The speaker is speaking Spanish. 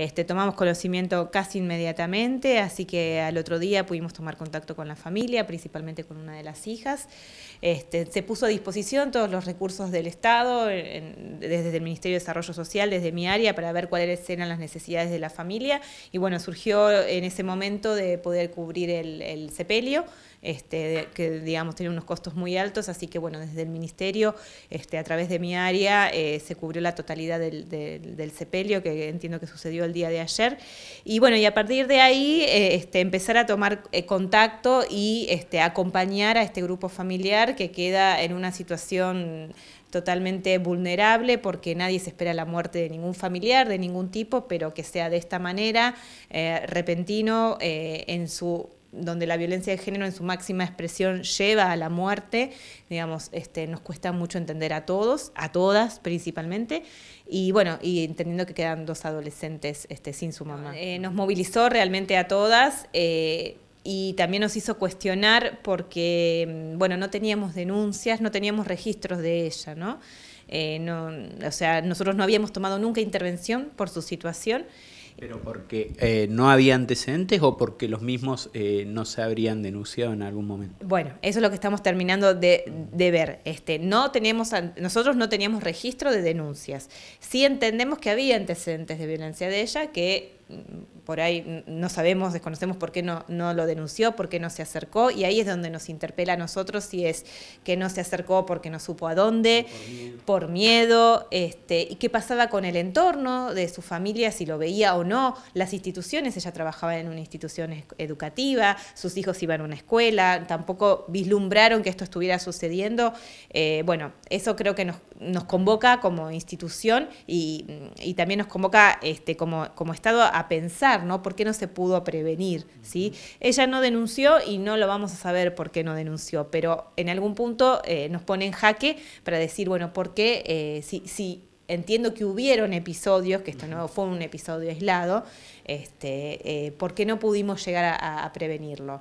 Este, tomamos conocimiento casi inmediatamente, así que al otro día pudimos tomar contacto con la familia, principalmente con una de las hijas. Este, se puso a disposición todos los recursos del Estado, desde el Ministerio de Desarrollo Social, desde mi área, para ver cuáles eran las necesidades de la familia. Y bueno, surgió en ese momento de poder cubrir el, el sepelio, este, que digamos tenía unos costos muy altos, así que bueno, desde el Ministerio, este, a través de mi área, eh, se cubrió la totalidad del, del, sepelio, que entiendo que sucedió el día de ayer. Y bueno, y a partir de ahí eh, este, empezar a tomar eh, contacto y este, acompañar a este grupo familiar que queda en una situación totalmente vulnerable porque nadie se espera la muerte de ningún familiar, de ningún tipo, pero que sea de esta manera, eh, repentino, en su donde la violencia de género en su máxima expresión lleva a la muerte, digamos, este, nos cuesta mucho entender a todos, a todas principalmente, y bueno, y entendiendo que quedan dos adolescentes este, sin su mamá. Eh, nos movilizó realmente a todas. Eh, y también nos hizo cuestionar porque, mm, bueno, no teníamos denuncias, no teníamos registros de ella, eh, no o sea, nosotros no habíamos tomado nunca intervención por su situación ¿Pero porque eh, no había antecedentes o porque los mismos eh, no se habrían denunciado en algún momento? Bueno, eso es lo que estamos terminando de, ver. Este, no tenemos, nosotros no teníamos registro de denuncias. Sí entendemos que había antecedentes de violencia de ella que por ahí no sabemos, desconocemos por qué no, no lo denunció, por qué no se acercó, y ahí es donde nos interpela a nosotros si es que no se acercó porque no supo a dónde, por miedo, este, y qué pasaba con el entorno de su familia, si lo veía o no, las instituciones, ella trabajaba en una institución educativa, sus hijos iban a una escuela, tampoco vislumbraron que esto estuviera sucediendo. Eh, bueno, eso creo que nos, nos convoca como institución y, y, también nos convoca este, como, como Estado a a pensar, ¿no? ¿Por qué no se pudo prevenir? ¿sí? Ella no denunció y no lo vamos a saber por qué no denunció, pero en algún punto eh, nos pone en jaque para decir, bueno, ¿por qué eh, si, entiendo que hubieron episodios, que esto no fue un episodio aislado, este, eh, ¿por qué no pudimos llegar a prevenirlo?